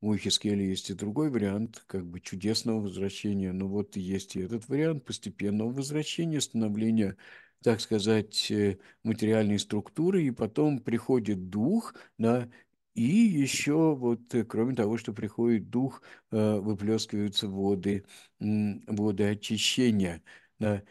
У Хискеля есть и другой вариант, как бы чудесного возвращения, но вот есть и этот вариант постепенного возвращения, становления так сказать, материальной структуры, и потом приходит дух, да, и еще вот э, кроме того, что приходит дух, э, выплескиваются воды, воды очищения. Да,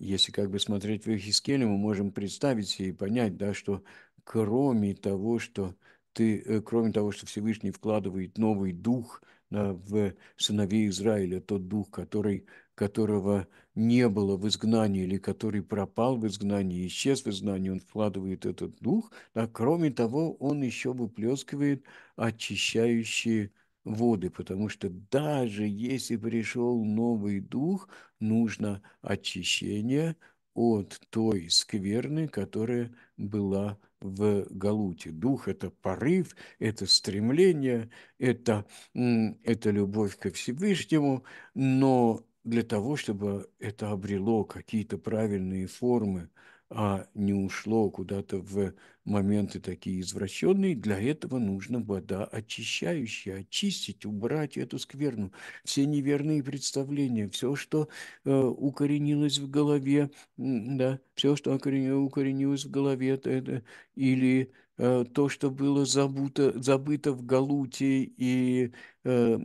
если как бы смотреть в Ихискеле, мы можем представить и понять, да, что кроме того, что ты, э, кроме того, что Всевышний вкладывает новый дух да, в сыновей Израиля, тот дух, который которого не было в изгнании или который пропал в изгнании, исчез в изгнании, он вкладывает этот дух, а кроме того он еще выплескивает очищающие воды, потому что даже если пришел новый дух, нужно очищение от той скверны, которая была в Галуте. Дух – это порыв, это стремление, это, это любовь ко Всевышнему, но для того, чтобы это обрело какие-то правильные формы, а не ушло куда-то в моменты такие извращенные, для этого нужно вода очищающая, очистить, убрать эту скверну, все неверные представления, все, что э, укоренилось в голове, да, все, что укоренилось в голове, это, это или Э, то, что было забуто, забыто в Галуте и э,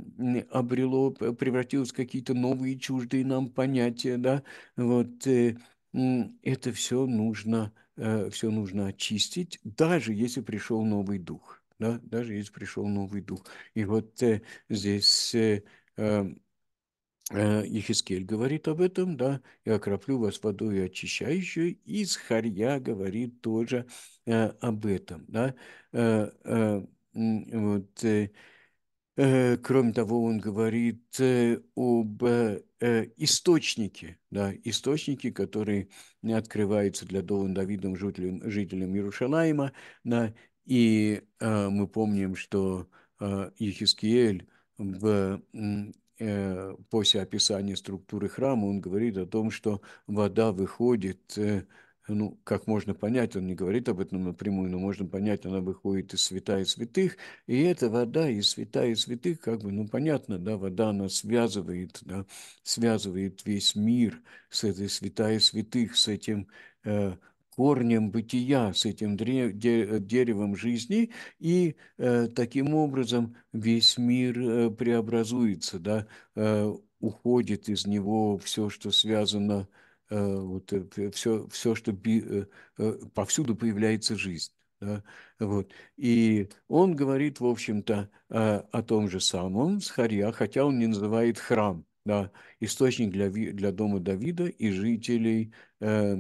обрело, превратилось в какие-то новые чуждые нам понятия, да, вот э, это все нужно, э, все нужно очистить, даже если пришел новый дух, да, даже если пришел новый дух. И вот э, здесь э, Ехискель э, говорит об этом, да, «Я окроплю вас водой очищающую», и Схарья говорит тоже э, об этом, да. Э, э, вот, э, э, кроме того, он говорит э, об э, э источнике, да, источнике, который открывается для Дован Давидом, жителям, жителям Иерушалаима, да, и э, мы помним, что э, Ехискель в Э, после описания структуры храма, он говорит о том, что вода выходит, э, ну, как можно понять, он не говорит об этом напрямую, но можно понять, она выходит из святая святых, и эта вода из святая святых, как бы, ну, понятно, да, вода, она связывает, да, связывает весь мир с этой святая святых, с этим э, корнем бытия, с этим деревом жизни, и э, таким образом весь мир э, преобразуется, да, э, уходит из него все, что связано, вот, все, все, что повсюду появляется жизнь. Да? Вот. И он говорит, в общем-то, о том же самом с Харья, хотя он не называет храм да, источник для, для дома Давида и жителей э,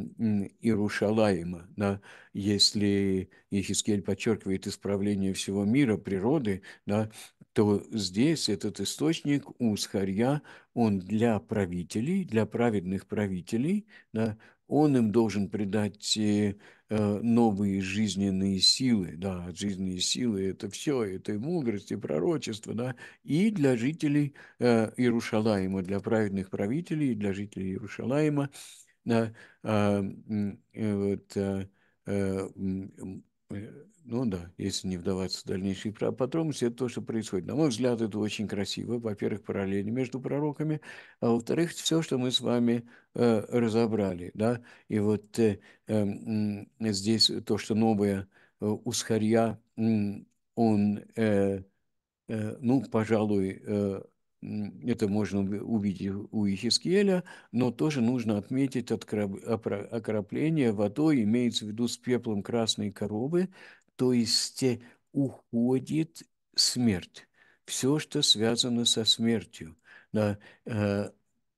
Иерушалаима. Да. Если Ехискель подчеркивает исправление всего мира, природы, да, то здесь этот источник у Схарья, он для правителей, для праведных правителей, да, он им должен придать э, э, новые жизненные силы, да, жизненные силы – это все, это и мудрость, и пророчество, да, и для жителей э, Иерушалаима, для праведных правителей, и для жителей Иерушалаима, да, а, вот, Э, ну да, если не вдаваться в дальнейшие подробности, это то, что происходит. На мой взгляд, это очень красиво. Во-первых, параллели между пророками, а во-вторых, все, что мы с вами э, разобрали. Да? И вот э, э, здесь то, что новое э, Усхарья, он, э, э, ну, пожалуй, э, это можно увидеть у Ихискеля, но тоже нужно отметить окропление водой, имеется в виду с пеплом красной коровы, то есть э, уходит смерть, все, что связано со смертью. Да, э,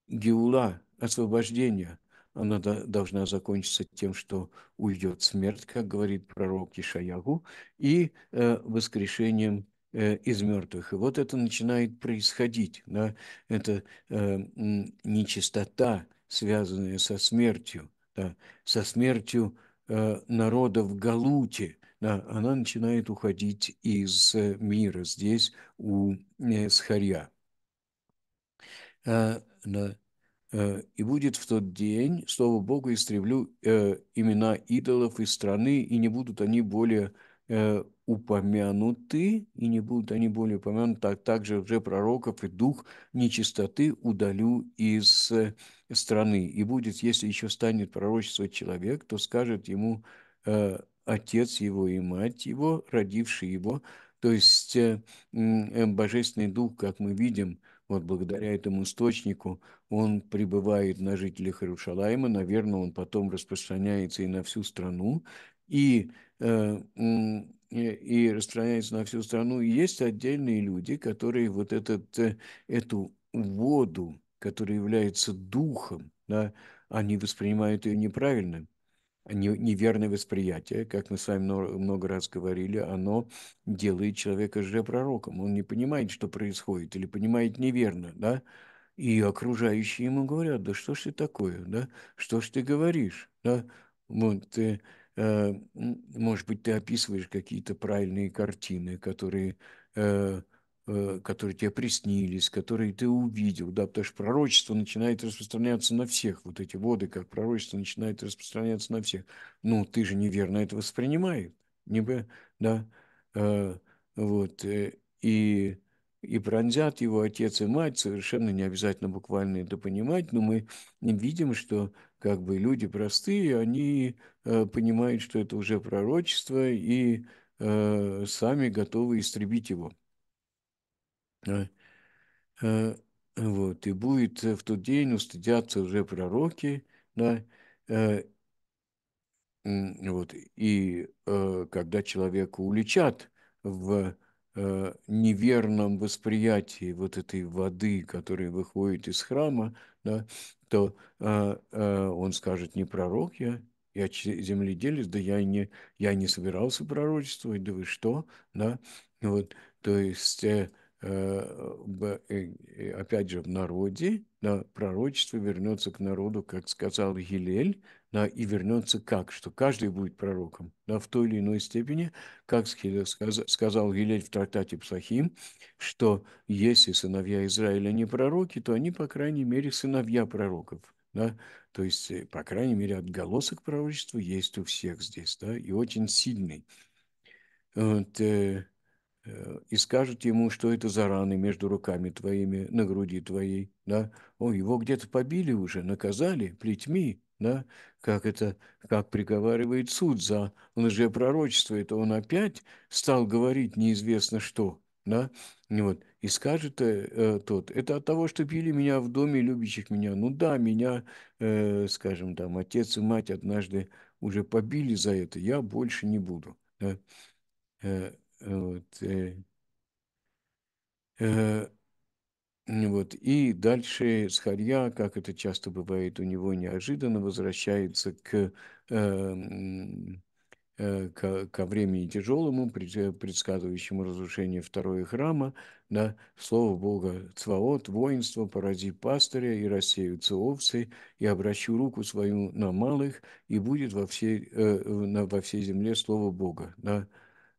геула, освобождение, она должна закончиться тем, что уйдет смерть, как говорит пророк Ишаягу, и э, воскрешением Э, из мертвых. И вот это начинает происходить. Да? Это э, нечистота, связанная со смертью, да? со смертью э, народа в Галуте. Да? Она начинает уходить из э, мира здесь у э, Схарья. Э, да. «И будет в тот день, слово Богу, истреблю э, имена идолов из страны, и не будут они более упомянуты, и не будут они более упомянуты, так также уже пророков и дух нечистоты удалю из э, страны. И будет, если еще станет пророчество человек, то скажет ему э, отец его и мать его, родивший его, то есть э, э, Божественный Дух, как мы видим, вот благодаря этому источнику, он пребывает на жителях Иерушалайма, наверное, он потом распространяется и на всю страну, и э, и распространяется на всю страну. есть отдельные люди, которые вот этот, э, эту воду, которая является духом, да, они воспринимают ее неправильно. Неверное восприятие, как мы с вами много раз говорили, оно делает человека же пророком. Он не понимает, что происходит, или понимает неверно, да? И окружающие ему говорят, да что ж ты такое, да? Что ж ты говоришь, да? Вот, э, Э, может быть, ты описываешь какие-то правильные картины, которые, э, э, которые тебе приснились, которые ты увидел, да, потому что пророчество начинает распространяться на всех, вот эти воды, как пророчество начинает распространяться на всех. Ну, ты же неверно это воспринимаешь, не бы, да, вот, и и пронзят его отец и мать, совершенно не обязательно буквально это понимать, но мы видим, что как бы люди простые, они э, понимают, что это уже пророчество, и э, сами готовы истребить его. Э, э, вот, и будет э, в тот день устыдятся уже пророки, да, э, вот, и э, когда человека уличат в Э, неверном восприятии вот этой воды, которая выходит из храма, да, то э, э, он скажет, не пророк я, я земледелец, да я не, я не собирался пророчествовать, да вы что, да, вот, то есть, э, э, э опять же, в народе, да, пророчество вернется к народу, как сказал Гилель, да, и вернется как, что каждый будет пророком да, в той или иной степени, как сказал Гилель в трактате Псахим, что если сыновья Израиля не пророки, то они, по крайней мере, сыновья пророков. Да? То есть, э, по крайней мере, отголосок пророчества есть у всех здесь, да, и очень сильный. Вот, э, э, и скажут ему, что это за раны между руками твоими, на груди твоей, да, о, его где-то побили уже, наказали плетьми, да, как это, как приговаривает суд за лжепророчество, это он опять стал говорить неизвестно что, да, вот, и скажет э, тот, это от того, что били меня в доме любящих меня, ну да, меня, э, скажем там, отец и мать однажды уже побили за это, я больше не буду, да, э, вот, э, э, вот. И дальше Схарья, как это часто бывает у него, неожиданно возвращается к, э, э, ко, ко времени тяжелому, предсказывающему разрушение второго храма. Да? Слово Бога Цваот, воинство, порази пастыря, и рассеются овцы, и обращу руку свою на малых, и будет во всей, э, на, во всей земле Слово Бога. Да?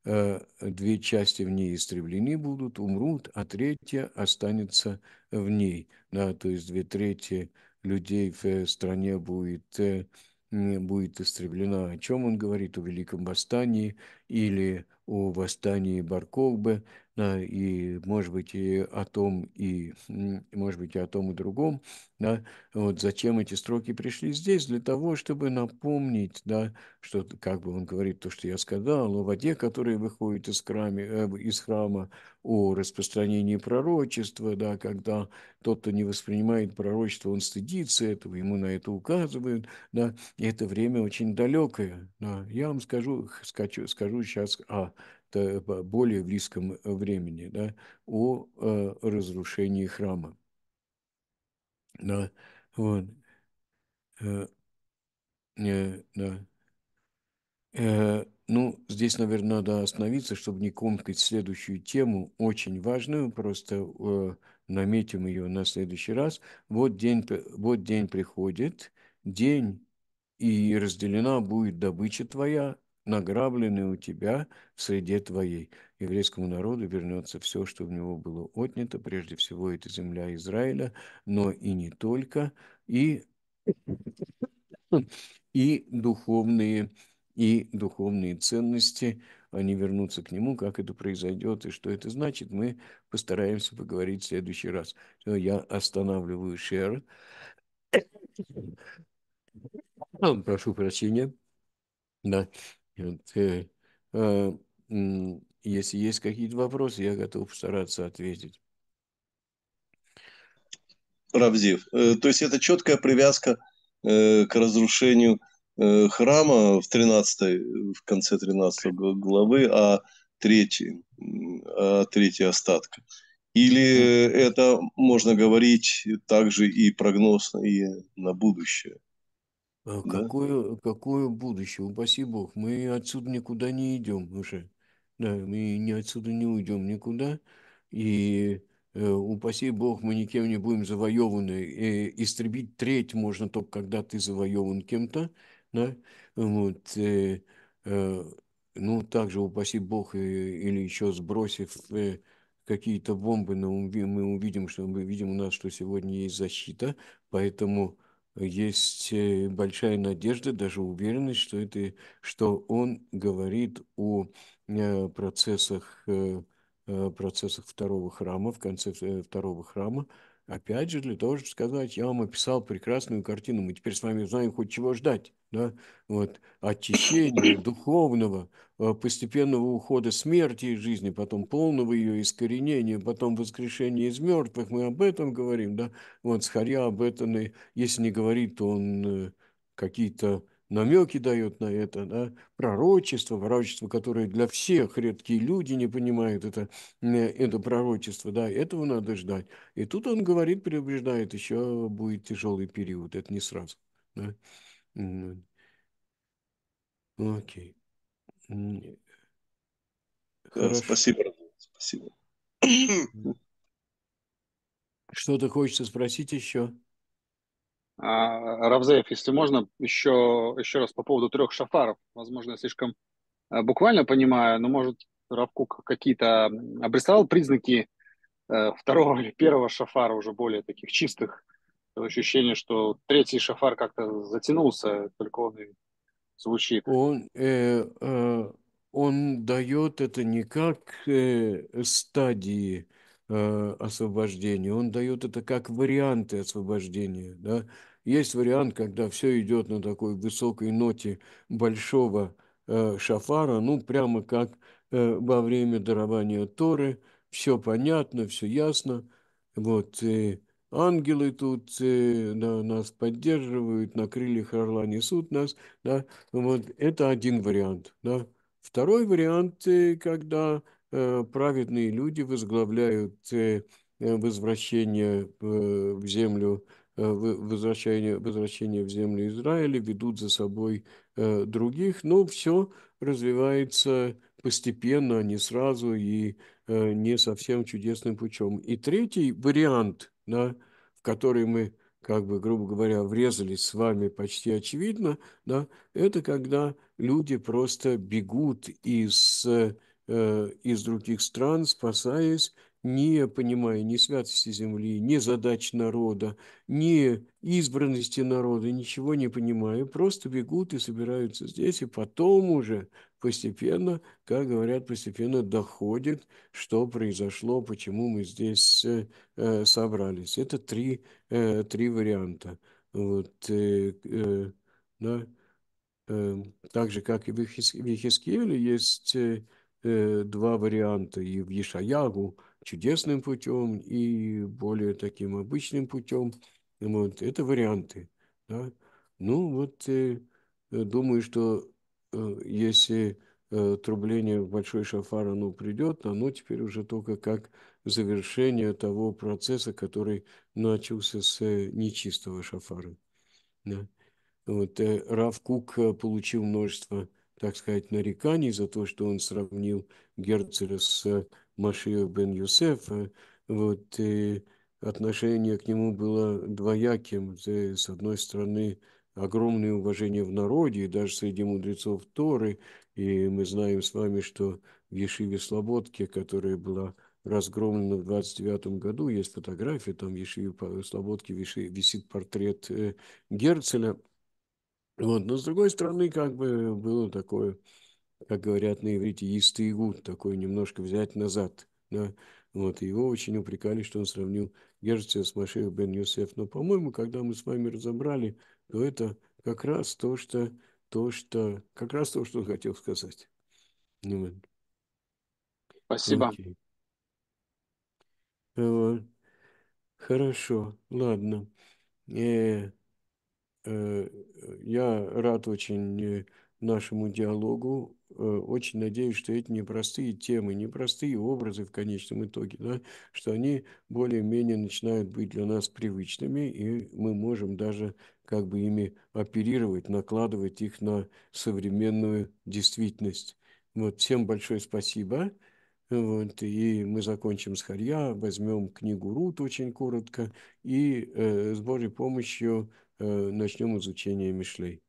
Э, две части в ней истреблены будут, умрут, а третья останется в ней. Да, то есть две трети людей в стране будет, э, будет истреблена. О чем он говорит? О Великом Восстании или о восстании Барколбе – да, и, может быть, и о том, и, может быть, и о том, и другом, да, вот зачем эти строки пришли здесь, для того, чтобы напомнить, да, что, как бы он говорит, то, что я сказал, о воде, которая выходит из, храме, э, из храма, о распространении пророчества, да, когда тот, кто не воспринимает пророчество, он стыдится этого, ему на это указывают, да, и это время очень далекое, да. Я вам скажу, скачу, скажу сейчас о а, Э, более близком э, времени, да, о э, разрушении храма. Да, вот. Да. Ну, здесь, наверное, надо остановиться, чтобы не комкать следующую тему, очень важную, просто наметим ее на следующий раз. Вот день, вот день приходит, день, и разделена будет добыча твоя награбленное у тебя в среде твоей. Еврейскому народу вернется все, что у него было отнято, прежде всего это земля Израиля, но и не только, и, и духовные и духовные ценности, они вернутся к нему, как это произойдет и что это значит, мы постараемся поговорить в следующий раз. я останавливаю шер. Прошу прощения. Да. Э, а, если есть какие-то вопросы, я готов постараться ответить. Равзив, э, то есть это четкая привязка э, к разрушению храма в 13 в конце 13 главы, а третий, а третий остатка. Или это можно говорить также и прогноз и на будущее? А да? Какое, какое будущее? Ну, упаси Бог, мы отсюда никуда не идем уже. Да, мы не отсюда не уйдем никуда. И э, упаси Бог, мы никем не будем завоеваны. И э, истребить треть можно только, когда ты завоеван кем-то. Да? Вот, э, э, ну, также, упаси Бог, э, или еще сбросив э, какие-то бомбы, но мы увидим, что мы видим у нас, что сегодня есть защита, поэтому есть э, большая надежда, даже уверенность, что, это, что он говорит о э, процессах, э, процессах второго храма, в конце второго храма, Опять же, для того, чтобы сказать, я вам описал прекрасную картину, мы теперь с вами знаем хоть чего ждать, да, вот, очищение духовного, э, постепенного ухода смерти из жизни, потом полного ее искоренения, потом воскрешения из мертвых, мы об этом говорим, да, вот, Схарья об этом, если не говорит, то он э, какие-то намеки дает на это, да, пророчество, пророчество, которое для всех редкие люди не понимают это, э, это пророчество, да, этого надо ждать. И тут он говорит, предупреждает, еще будет тяжелый период, это не сразу. Да. Окей. Хорошо. Спасибо, спасибо. Что-то хочется спросить еще? А, Равзеев, если можно, еще, еще раз по поводу трех шафаров. Возможно, я слишком э, буквально понимаю, но, может, Равкук какие-то обрисовал признаки э, второго или первого шафара уже более таких чистых. Ощущение, что третий шафар как-то затянулся, только он и звучит. Он, э, э, он дает это не как э, стадии, Э, освобождения. Он дает это как варианты освобождения. Да? Есть вариант, когда все идет на такой высокой ноте большого э, шафара, ну, прямо как э, во время дарования Торы. Все понятно, все ясно. Вот, и ангелы тут э, да, нас поддерживают, на крыльях орла несут нас, да, вот это один вариант, да. Второй вариант, когда Э, праведные люди возглавляют э, э, возвращение в землю возвращение, возвращение в землю Израиля, ведут за собой других, но ну, все развивается постепенно, а не сразу и не совсем чудесным путем. И третий вариант, да, в который мы, как бы, грубо говоря, врезались с вами почти очевидно, да, это когда люди просто бегут из Э, из других стран, спасаясь, не понимая ни святости земли, ни задач народа, ни избранности народа, ничего не понимая, просто бегут и собираются здесь, и потом уже постепенно, как говорят, постепенно доходит, что произошло, почему мы здесь э, э собрались. Это три, э, три варианта. Вот, э, э, да, э, так же, как и в Хискеле есть... Э, Э, два варианта и в Ешаягу чудесным путем и более таким обычным путем. Вот, это варианты. Да? Ну вот э, думаю, что э, если э, трубление в большой шафар оно придет, оно теперь уже только как завершение того процесса, который начался с э, нечистого шафара. Да. Вот, э, Рав Кук получил множество так сказать, нареканий за то, что он сравнил Герцеля с э, Машио бен Юсефа. Вот, и отношение к нему было двояким. Э, с одной стороны, огромное уважение в народе, и даже среди мудрецов Торы. И мы знаем с вами, что в Ешиве Слободке, которая была разгромлена в 29 году, есть фотография, там в Ешиве э, Слободке висит портрет Герцеля. Вот. Но с другой стороны, как бы было такое, как говорят на иврите, истыгут, такое немножко взять назад. Да? Вот. И его очень упрекали, что он сравнил Герцога с Машех бен Юсеф. Но, по-моему, когда мы с вами разобрали, то это как раз то, что, то, что, как раз то, что он хотел сказать. Ну вот. Спасибо. Окей. Э, Хорошо, ладно. Э -э Э, я рад очень э, нашему диалогу. Э, очень надеюсь, что эти непростые темы, непростые образы в конечном итоге, да, что они более-менее начинают быть для нас привычными, и мы можем даже как бы ими оперировать, накладывать их на современную действительность. Вот, всем большое спасибо. Вот, и мы закончим с Харья, возьмем книгу Рут очень коротко, и э, с Божьей помощью Э, начнем изучение Мишлей.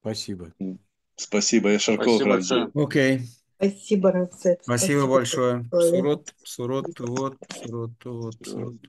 Спасибо. Спасибо, я Шарков. Спасибо Окей. Okay. Спасибо, Рацепт. Спасибо, Спасибо большое. Сурот, сурот, вот, сурот, вот. Сурот.